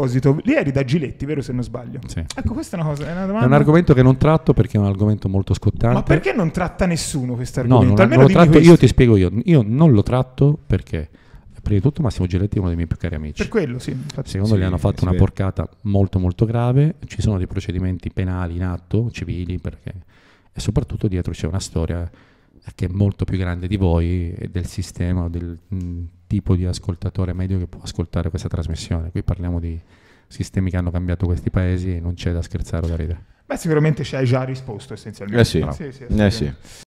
proposito, lì eri da Giletti, vero se non sbaglio? Sì. Ecco, questa è una, cosa, è una domanda. È un argomento che non tratto perché è un argomento molto scottante. Ma perché non tratta nessuno questo argomento? No, non, non lo tratto, io ti spiego io. Io non lo tratto perché prima di tutto Massimo Giletti è uno dei miei più cari amici. Per quello, sì. Infatti. Secondo sì, gli hanno fatto una vede. porcata molto molto grave, ci sono dei procedimenti penali in atto, civili, perché... e soprattutto dietro c'è una storia che è molto più grande di voi e del sistema o del mh, mm, tipo di ascoltatore medio che può ascoltare questa trasmissione. Qui parliamo di sistemi che hanno cambiato questi paesi e non c'è da scherzare o da ridere. Beh, sicuramente ci hai già risposto essenzialmente. Eh sì. No. sì, sì, eh sì.